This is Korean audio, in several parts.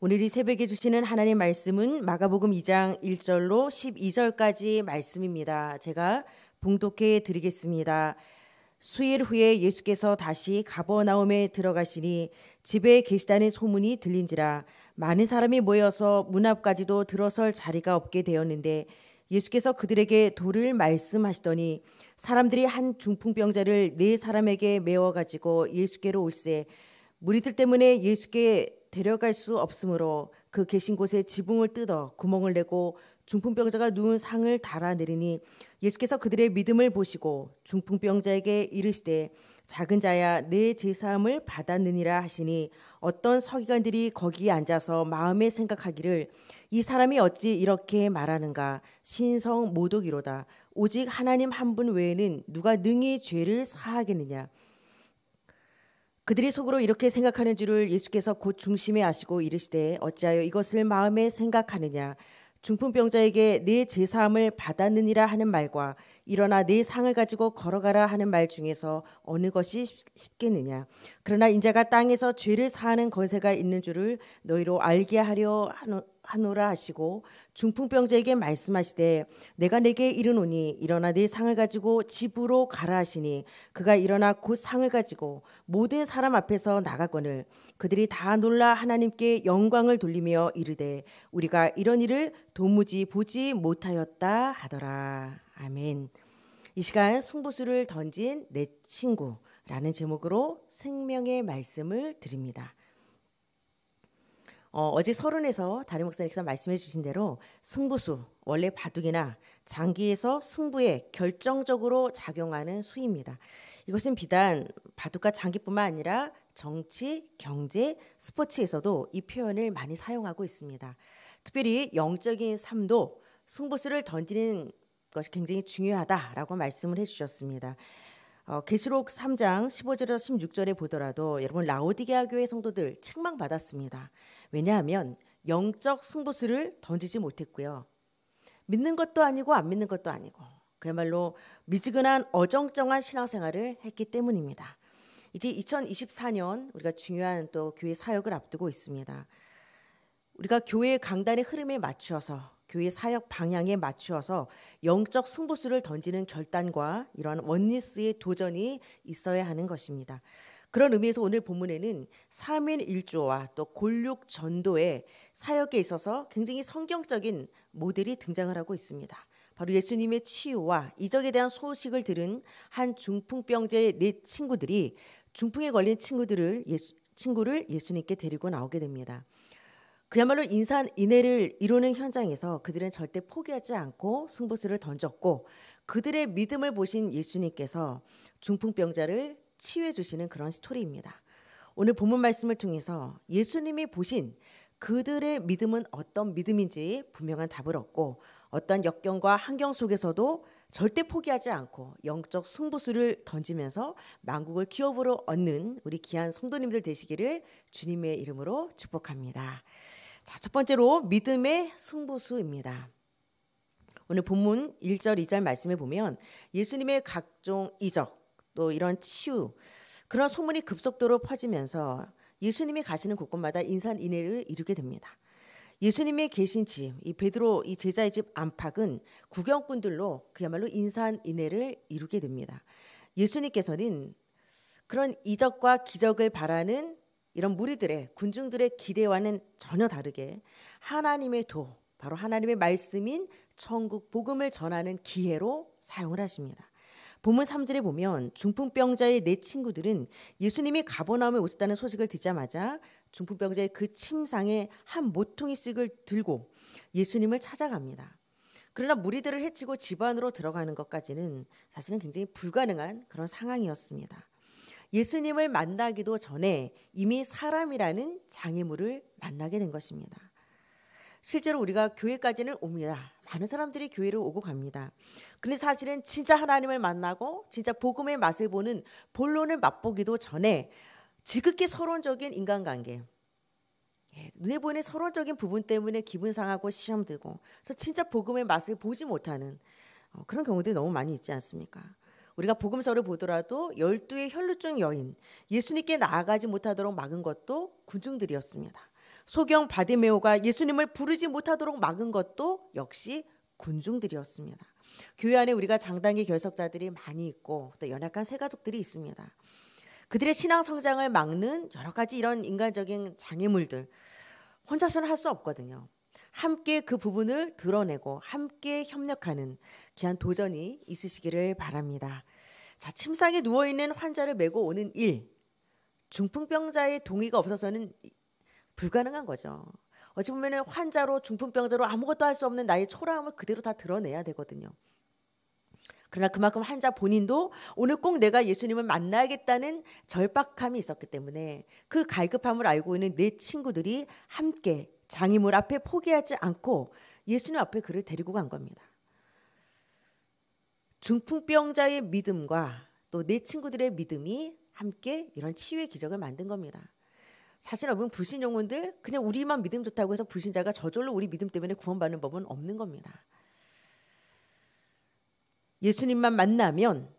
오늘 이 새벽에 주시는 하나님 말씀은 마가복음 2장 1절로 12절까지 말씀입니다. 제가 봉독해 드리겠습니다. 수일 후에 예수께서 다시 가버나움에 들어가시니 집에 계시다는 소문이 들린지라 많은 사람이 모여서 문 앞까지도 들어설 자리가 없게 되었는데 예수께서 그들에게 도를 말씀하시더니 사람들이 한 중풍병자를 네 사람에게 메워 가지고 예수께로 올세 무리들 때문에 예수께 데려갈 수 없으므로 그 계신 곳에 지붕을 뜯어 구멍을 내고 중풍병자가 누운 상을 달아내리니 예수께서 그들의 믿음을 보시고 중풍병자에게 이르시되 작은 자야 내 제사함을 받았느니라 하시니 어떤 서기관들이 거기에 앉아서 마음에 생각하기를 이 사람이 어찌 이렇게 말하는가 신성 모독이로다 오직 하나님 한 분 외에는 누가 능히 죄를 사하겠느냐 그들이 속으로 이렇게 생각하는 줄을 예수께서 곧 중심에 아시고 이르시되 어찌하여 이것을 마음에 생각하느냐 중풍병자에게 내 제사함을 받았느니라 하는 말과 일어나 내 상을 가지고 걸어가라 하는 말 중에서 어느 것이 쉽겠느냐 그러나 인자가 땅에서 죄를 사하는 권세가 있는 줄을 너희로 알게 하려 하노라 하시고 중풍병자에게 말씀하시되 내가 내게 이르노니 일어나 네 상을 가지고 집으로 가라 하시니 그가 일어나 곧 상을 가지고 모든 사람 앞에서 나가거늘 그들이 다 놀라 하나님께 영광을 돌리며 이르되 우리가 이런 일을 도무지 보지 못하였다 하더라 아멘. 이 시간 승부수를 던진 내 친구라는 제목으로 생명의 말씀을 드립니다. 어, 어제 서른에서 다리 목사님께서 말씀해 주신 대로 승부수 원래 바둑이나 장기에서 승부에 결정적으로 작용하는 수입니다. 이것은 비단 바둑과 장기뿐만 아니라 정치, 경제, 스포츠에서도 이 표현을 많이 사용하고 있습니다. 특별히 영적인 삶도 승부수를 던지는 것이 굉장히 중요하다라고 말씀을 해주셨습니다. 어, 계시록 3장 15절에서 16절에 보더라도 여러분 라오디게아 교회 성도들 책망받았습니다. 왜냐하면 영적 승부수를 던지지 못했고요. 믿는 것도 아니고 안 믿는 것도 아니고 그야말로 미지근한 어정쩡한 신앙생활을 했기 때문입니다. 이제 2024년 우리가 중요한 또 교회 사역을 앞두고 있습니다. 우리가 교회의 강단의 흐름에 맞추어서 교회 사역 방향에 맞추어서 영적 승부수를 던지는 결단과 이러한 원리스의 도전이 있어야 하는 것입니다. 그런 의미에서 오늘 본문에는 삼인일조와또 골육 전도의 사역에 있어서 굉장히 성경적인 모델이 등장을 하고 있습니다. 바로 예수님의 치유와 이적에 대한 소식을 들은 한 중풍병자의 네 친구들이 중풍에 걸린 친구들을 예수, 친구를 예수님께 데리고 나오게 됩니다. 그야말로 인산 인해를 이루는 현장에서 그들은 절대 포기하지 않고 승부수를 던졌고 그들의 믿음을 보신 예수님께서 중풍병자를 치유해 주시는 그런 스토리입니다. 오늘 본문 말씀을 통해서 예수님이 보신 그들의 믿음은 어떤 믿음인지 분명한 답을 얻고 어떤 역경과 환경 속에서도 절대 포기하지 않고 영적 승부수를 던지면서 만국을 기업으로 얻는 우리 귀한 성도님들 되시기를 주님의 이름으로 축복합니다. 자, 첫 번째로 믿음의 승부수입니다. 오늘 본문 1절, 2절 말씀에 보면 예수님의 각종 이적, 또 이런 치유, 그런 소문이 급속도로 퍼지면서 예수님이 가시는 곳곳마다 인산인해를 이루게 됩니다. 예수님이 계신 집, 이 베드로 이 제자의 집 안팎은 구경꾼들로 그야말로 인산인해를 이루게 됩니다. 예수님께서는 그런 이적과 기적을 바라는 이런 무리들의 군중들의 기대와는 전혀 다르게 하나님의 도 바로 하나님의 말씀인 천국 복음을 전하는 기회로 사용을 하십니다. 본문 3절에 보면 중풍병자의 네 친구들은 예수님이 가버나움에 오셨다는 소식을 듣자마자 중풍병자의 그 침상에 한 모퉁이 씩을 들고 예수님을 찾아갑니다. 그러나 무리들을 해치고 집 안으로 들어가는 것까지는 사실은 굉장히 불가능한 그런 상황이었습니다. 예수님을 만나기도 전에 이미 사람이라는 장애물을 만나게 된 것입니다. 실제로 우리가 교회까지는 옵니다. 많은 사람들이 교회를 오고 갑니다. 근데 사실은 진짜 하나님을 만나고 진짜 복음의 맛을 보는 본론을 맛보기도 전에 지극히 서론적인 인간관계, 예, 눈에 보이는 서론적인 부분 때문에 기분 상하고 시험 들고, 그래서 진짜 복음의 맛을 보지 못하는 어, 그런 경우들이 너무 많이 있지 않습니까? 우리가 복음서를 보더라도 열두의 혈루증 여인 예수님께 나아가지 못하도록 막은 것도 군중들이었습니다. 소경 바디메오가 예수님을 부르지 못하도록 막은 것도 역시 군중들이었습니다. 교회 안에 우리가 장단기 결석자들이 많이 있고 또 연약한 새가족들이 있습니다. 그들의 신앙 성장을 막는 여러 가지 이런 인간적인 장애물들 혼자서는 할 수 없거든요. 함께 그 부분을 드러내고 함께 협력하는 귀한 도전이 있으시기를 바랍니다. 자, 침상에 누워 있는 환자를 메고 오는 일. 중풍병자의 동의가 없어서는 불가능한 거죠. 어찌 보면 환자로 중풍병자로 아무것도 할 수 없는 나의 초라함을 그대로 다 드러내야 되거든요. 그러나 그만큼 환자 본인도 오늘 꼭 내가 예수님을 만나야겠다는 절박함이 있었기 때문에 그 갈급함을 알고 있는 내 친구들이 함께 장애물 앞에 포기하지 않고 예수님 앞에 그를 데리고 간 겁니다. 중풍병자의 믿음과 또 내 친구들의 믿음이 함께 이런 치유의 기적을 만든 겁니다. 사실 여러분 불신 영혼들 그냥 우리만 믿음 좋다고 해서 불신자가 저절로 우리 믿음 때문에 구원받는 법은 없는 겁니다. 예수님만 만나면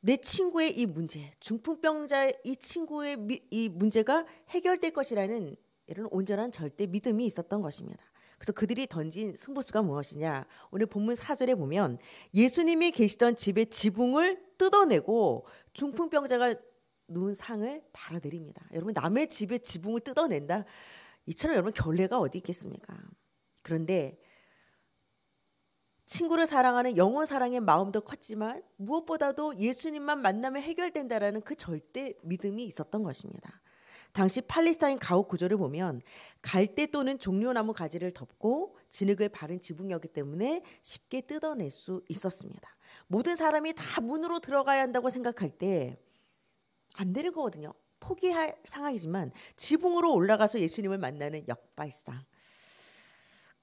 내 친구의 이 문제, 중풍병자의 이 친구의 미, 이 문제가 해결될 것이라는 이런 온전한 절대 믿음이 있었던 것입니다. 그래서 그들이 던진 승부수가 무엇이냐? 오늘 본문 4절에 보면 예수님이 계시던 집의 지붕을 뜯어내고 중풍병자가 누운 상을 달아드립니다. 여러분 남의 집의 지붕을 뜯어낸다. 이처럼 여러분 결례가 어디 있겠습니까? 그런데 친구를 사랑하는 영원 사랑의 마음도 컸지만 무엇보다도 예수님만 만나면 해결된다라는 그 절대 믿음이 있었던 것입니다. 당시 팔레스타인 가옥 구조를 보면 갈대 또는 종려나무 가지를 덮고 진흙을 바른 지붕이었기 때문에 쉽게 뜯어낼 수 있었습니다. 모든 사람이 다 문으로 들어가야 한다고 생각할 때 안 되는 거거든요. 포기할 상황이지만 지붕으로 올라가서 예수님을 만나는 역발상.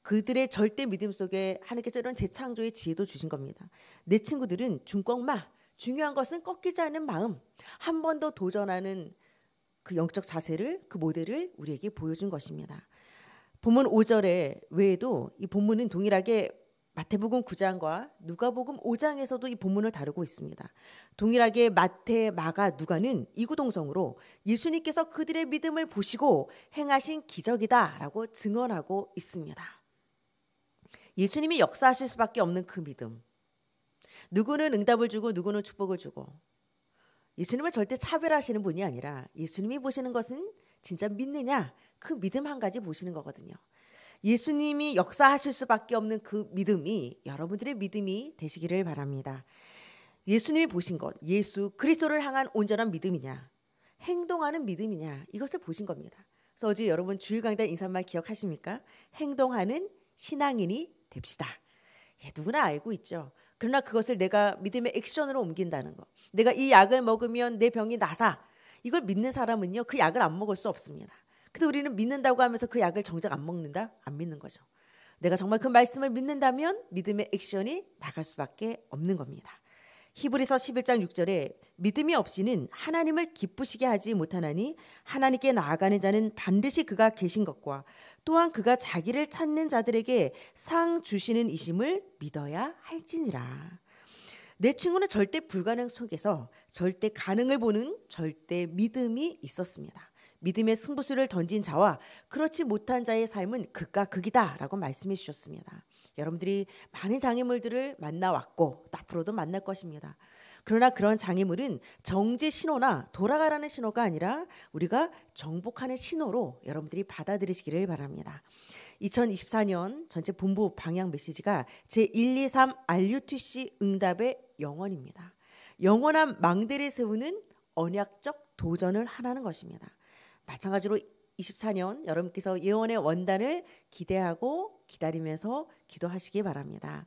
그들의 절대 믿음 속에 하나님께서 이런 재창조의 지혜도 주신 겁니다. 내 친구들은 중꺾마 중요한 것은 꺾이지 않은 마음, 한 번 더 도전하는 그 영적 자세를 그 모델을 우리에게 보여준 것입니다. 본문 5절에 외에도 이 본문은 동일하게 마태복음 9장과 누가복음 5장에서도 이 본문을 다루고 있습니다. 동일하게 마태, 마가, 누가는 이구동성으로 예수님께서 그들의 믿음을 보시고 행하신 기적이다라고 증언하고 있습니다. 예수님이 역사하실 수밖에 없는 그 믿음. 누구는 응답을 주고 누구는 축복을 주고 예수님을 절대 차별하시는 분이 아니라 예수님이 보시는 것은 진짜 믿느냐 그 믿음 한 가지 보시는 거거든요. 예수님이 역사하실 수밖에 없는 그 믿음이 여러분들의 믿음이 되시기를 바랍니다. 예수님이 보신 것, 예수 그리스도를 향한 온전한 믿음이냐, 행동하는 믿음이냐 이것을 보신 겁니다. 그래서 어제 여러분 주일 강단 인사말 기억하십니까? 행동하는 신앙인이 됩시다. 예, 누구나 알고 있죠. 그러나 그것을 내가 믿음의 액션으로 옮긴다는 것. 내가 이 약을 먹으면 내 병이 나사. 이걸 믿는 사람은요. 그 약을 안 먹을 수 없습니다. 근데 우리는 믿는다고 하면서 그 약을 정작 안 먹는다? 안 믿는 거죠. 내가 정말 그 말씀을 믿는다면 믿음의 액션이 나갈 수밖에 없는 겁니다. 히브리서 11장 6절에 믿음이 없이는 하나님을 기쁘시게 하지 못하나니 하나님께 나아가는 자는 반드시 그가 계신 것과 또한 그가 자기를 찾는 자들에게 상 주시는 이심을 믿어야 할지니라. 내 친구는 절대 불가능 속에서 절대 가능을 보는 절대 믿음이 있었습니다. 믿음의 승부수를 던진 자와 그렇지 못한 자의 삶은 극과 극이다라고 말씀해 주셨습니다. 여러분들이 많은 장애물들을 만나왔고 앞으로도 만날 것입니다. 그러나 그런 장애물은 정제 신호나 돌아가라는 신호가 아니라 우리가 정복하는 신호로 여러분들이 받아들이시기를 바랍니다. 2024년 전체 본부 방향 메시지가 제123 RUTC 응답의 영원입니다. 영원한 망대를 세우는 언약적 도전을 하라는 것입니다. 마찬가지로 24년 여러분께서 예언의 원단을 기대하고 기다리면서 기도하시기 바랍니다.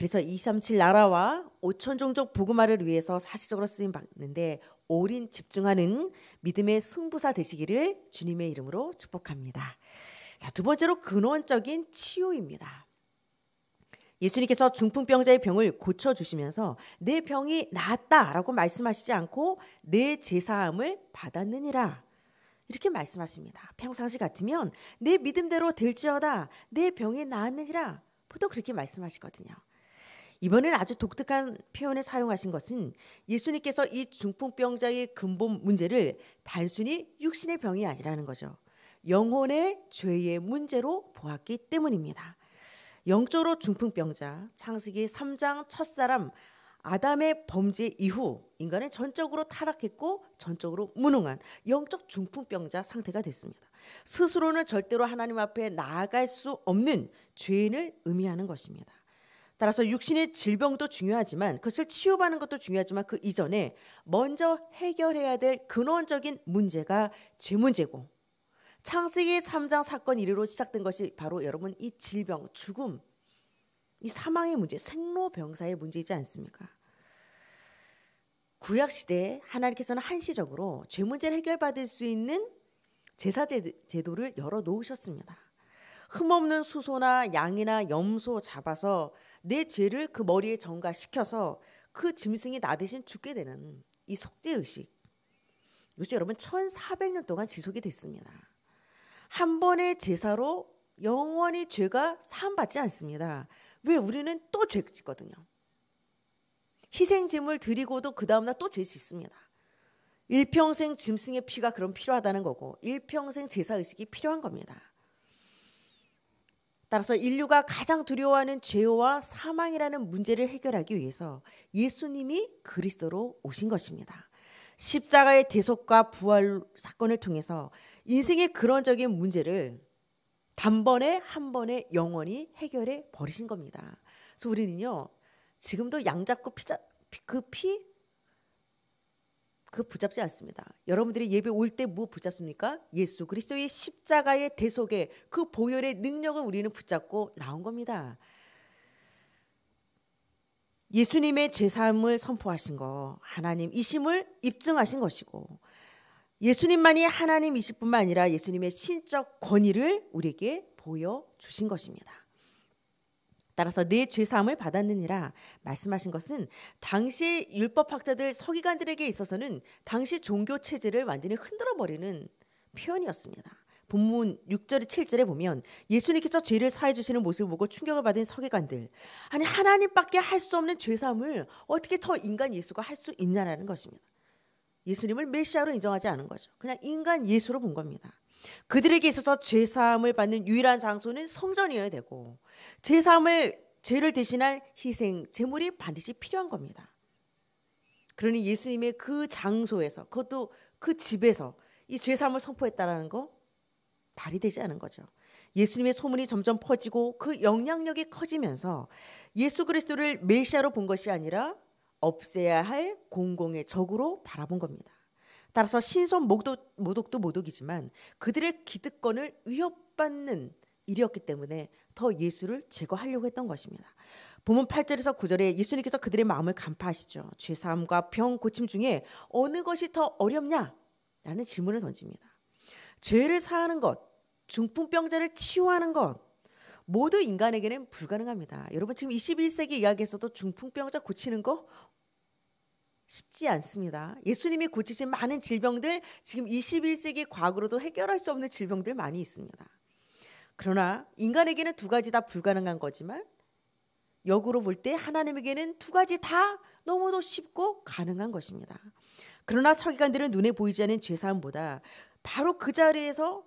그래서 237 나라와 5천 종족 복음화를 위해서 사실적으로 쓰임 받는데 올인 집중하는 믿음의 승부사 되시기를 주님의 이름으로 축복합니다. 자, 두 번째로 근원적인 치유입니다. 예수님께서 중풍병자의 병을 고쳐 주시면서 내 병이 나았다라고 말씀하시지 않고 내 제사함을 받았느니라. 이렇게 말씀하십니다. 평상시 같으면 내 믿음대로 될지어다 내 병이 나았느니라 보통 그렇게 말씀하시거든요. 이번에는 아주 독특한 표현을 사용하신 것은 예수님께서 이 중풍병자의 근본 문제를 단순히 육신의 병이 아니라는 거죠. 영혼의 죄의 문제로 보았기 때문입니다. 영적으로 중풍병자 창세기 3장 첫 사람 아담의 범죄 이후 인간은 전적으로 타락했고 전적으로 무능한 영적 중풍병자 상태가 됐습니다. 스스로는 절대로 하나님 앞에 나아갈 수 없는 죄인을 의미하는 것입니다. 따라서 육신의 질병도 중요하지만 그것을 치유받는 것도 중요하지만 그 이전에 먼저 해결해야 될 근원적인 문제가 죄 문제고 창세기 3장 사건 이래로 시작된 것이 바로 여러분 이 질병, 죽음, 이 사망의 문제, 생로병사의 문제이지 않습니까? 구약 시대에 하나님께서는 한시적으로 죄 문제를 해결받을 수 있는 제사 제도를 열어 놓으셨습니다. 흠없는 수소나 양이나 염소 잡아서 내 죄를 그 머리에 전가시켜서 그 짐승이 나 대신 죽게 되는 이 속죄 의식. 이것이 여러분 1400년 동안 지속이 됐습니다. 한 번의 제사로 영원히 죄가 사함받지 않습니다. 왜 우리는 또죄 짓거든요. 희생짐을 드리고도 그 다음날 또죄 짓습니다. 일평생 짐승의 피가 그럼 필요하다는 거고 일평생 제사의식이 필요한 겁니다. 따라서 인류가 가장 두려워하는 죄와 사망이라는 문제를 해결하기 위해서 예수님이 그리스도로 오신 것입니다. 십자가의 대속과 부활 사건을 통해서 인생의 근원적인 문제를 단번에 한 번에 영원히 해결해 버리신 겁니다. 그래서 우리는요 지금도 양잡고 피자 그피 그그 붙잡지 않습니다. 여러분들이 예배 올 때 뭐 붙잡습니까? 예수 그리스도의 십자가의 대속의 그 보혈의 능력을 우리는 붙잡고 나온 겁니다. 예수님의 제사함을 선포하신 거, 하나님 이심을 입증하신 것이고, 예수님만이 하나님이실 뿐만 아니라 예수님의 신적 권위를 우리에게 보여주신 것입니다. 따라서 내 죄사함을 받았느니라 말씀하신 것은 당시 율법학자들 서기관들에게 있어서는 당시 종교 체제를 완전히 흔들어 버리는 표현이었습니다. 본문 6절 7절에 보면 예수님께서 죄를 사해 주시는 모습을 보고 충격을 받은 서기관들 아니 하나님밖에 할 수 없는 죄사함을 어떻게 저 인간 예수가 할 수 있냐라는 것입니다. 예수님을 메시아로 인정하지 않은 거죠. 그냥 인간 예수로 본 겁니다. 그들에게 있어서 죄 사함을 받는 유일한 장소는 성전이어야 되고 죄 사함을 죄를 대신할 희생 제물이 반드시 필요한 겁니다. 그러니 예수님의 그 장소에서 그것도 그 집에서 이 죄 사함을 선포했다는거 말이 되지 않은 거죠. 예수님의 소문이 점점 퍼지고 그 영향력이 커지면서 예수 그리스도를 메시아로 본 것이 아니라 없애야 할 공공의 적으로 바라본 겁니다. 따라서 신선 모독, 모독도 모독이지만 그들의 기득권을 위협받는 일이었기 때문에 더 예수를 제거하려고 했던 것입니다. 본문 8절에서 9절에 예수님께서 그들의 마음을 간파하시죠. 죄사함과 병 고침 중에 어느 것이 더 어렵냐? 라는 질문을 던집니다. 죄를 사하는 것, 중풍병자를 치유하는 것, 모두 인간에게는 불가능합니다. 여러분 지금 21세기 이야기에서도 중풍병자 고치는 거 쉽지 않습니다. 예수님이 고치신 많은 질병들, 지금 21세기 과학으로도 해결할 수 없는 질병들 많이 있습니다. 그러나 인간에게는 두 가지 다 불가능한 거지만 역으로 볼 때 하나님에게는 두 가지 다 너무도 쉽고 가능한 것입니다. 그러나 서기관들은 눈에 보이지 않는 죄사함보다 바로 그 자리에서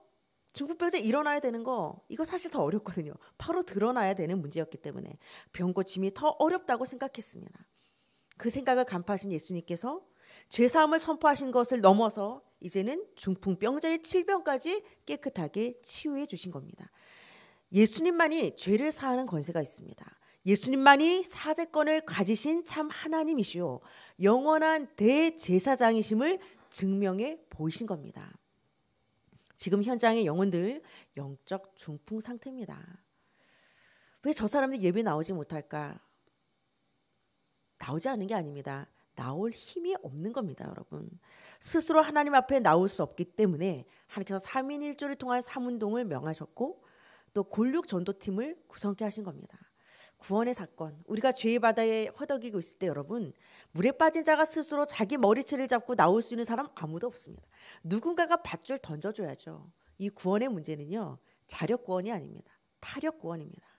중풍병자 일어나야 되는 거 이거 사실 더 어렵거든요. 바로 드러나야 되는 문제였기 때문에 병 고침이 더 어렵다고 생각했습니다. 그 생각을 간파하신 예수님께서 죄사함을 선포하신 것을 넘어서 이제는 중풍병자의 질병까지 깨끗하게 치유해 주신 겁니다. 예수님만이 죄를 사하는 권세가 있습니다. 예수님만이 사제권을 가지신 참 하나님이시요 영원한 대제사장이심을 증명해 보이신 겁니다. 지금 현장의 영혼들 영적 중풍 상태입니다. 왜 저 사람들 예배 나오지 못할까? 나오지 않은 게 아닙니다. 나올 힘이 없는 겁니다, 여러분. 스스로 하나님 앞에 나올 수 없기 때문에 하나님께서 삼인일조를 통한 삼운동을 명하셨고 또 골육 전도팀을 구성케 하신 겁니다. 구원의 사건. 우리가 죄의 바다에 허덕이고 있을 때 여러분, 물에 빠진 자가 스스로 자기 머리채를 잡고 나올 수 있는 사람 아무도 없습니다. 누군가가 밧줄 던져줘야죠. 이 구원의 문제는요, 자력 구원이 아닙니다. 타력 구원입니다.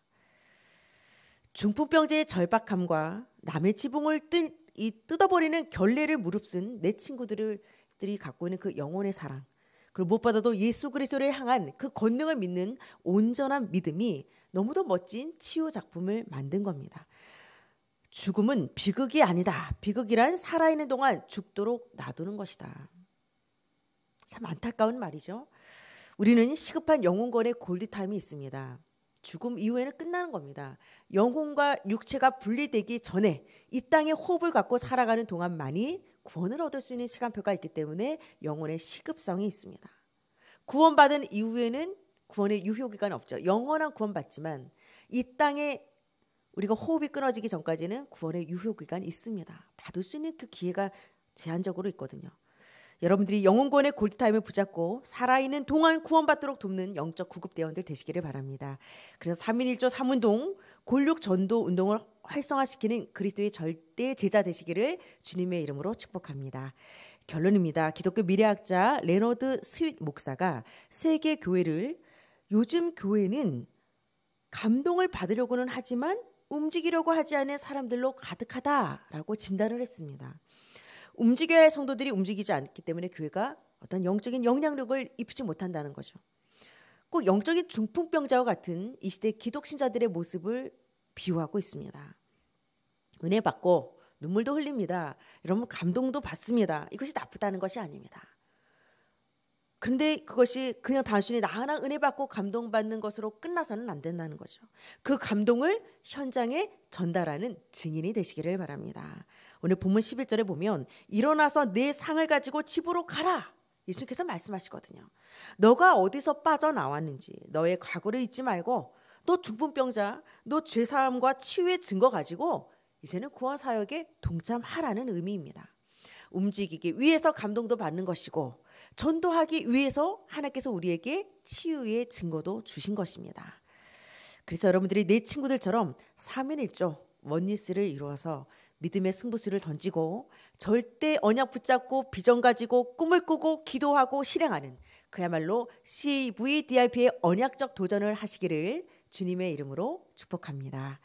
중풍병자의 절박함과 남의 지붕을 뜯, 이 뜯어버리는 결례를 무릅쓴 내친구들 들이 갖고 있는 그 영혼의 사랑 그리고 무엇보다도 예수 그리스도를 향한 그 권능을 믿는 온전한 믿음이 너무도 멋진 치유 작품을 만든 겁니다. 죽음은 비극이 아니다. 비극이란 살아있는 동안 죽도록 놔두는 것이다. 참 안타까운 말이죠. 우리는 시급한 영혼권의 골드타임이 있습니다. 죽음 이후에는 끝나는 겁니다. 영혼과 육체가 분리되기 전에 이 땅에 호흡을 갖고 살아가는 동안만이 구원을 얻을 수 있는 시간표가 있기 때문에 영혼의 시급성이 있습니다. 구원받은 이후에는 구원의 유효 기간은 없죠. 영원한 구원받지만 이 땅에 우리가 호흡이 끊어지기 전까지는 구원의 유효 기간 있습니다. 받을 수 있는 그 기회가 제한적으로 있거든요. 여러분들이 영혼권의 골드타임을 붙잡고 살아있는 동안 구원받도록 돕는 영적 구급대원들 되시기를 바랍니다. 그래서 3인1조 3운동, 골육 전도 운동을 활성화시키는 그리스도의 절대 제자 되시기를 주님의 이름으로 축복합니다. 결론입니다. 기독교 미래학자 레너드 스윗 목사가 세계 교회를 요즘 교회는 감동을 받으려고는 하지만 움직이려고 하지 않은 사람들로 가득하다라고 진단을 했습니다. 움직여야 할 성도들이 움직이지 않기 때문에 교회가 어떤 영적인 영향력을 입히지 못한다는 거죠. 꼭 영적인 중풍병자와 같은 이 시대 기독신자들의 모습을 비유하고 있습니다. 은혜 받고 눈물도 흘립니다. 여러분 감동도 받습니다. 이것이 나쁘다는 것이 아닙니다. 근데 그것이 그냥 단순히 나 하나 은혜 받고 감동받는 것으로 끝나서는 안 된다는 거죠. 그 감동을 현장에 전달하는 증인이 되시기를 바랍니다. 오늘 본문 11절에 보면 일어나서 내 상을 가지고 집으로 가라. 예수님께서 말씀하시거든요. 너가 어디서 빠져나왔는지 너의 과거를 잊지 말고 너 중풍병자, 너 죄사함과 치유의 증거 가지고 이제는 구원 사역에 동참하라는 의미입니다. 움직이기 위해서 감동도 받는 것이고 전도하기 위해서 하나님께서 우리에게 치유의 증거도 주신 것입니다. 그래서 여러분들이 내 친구들처럼 3인 1조 원리스를 이루어서 믿음의 승부수를 던지고 절대 언약 붙잡고 비전 가지고 꿈을 꾸고 기도하고 실행하는 그야말로 CVDIP의 언약적 도전을 하시기를 주님의 이름으로 축복합니다.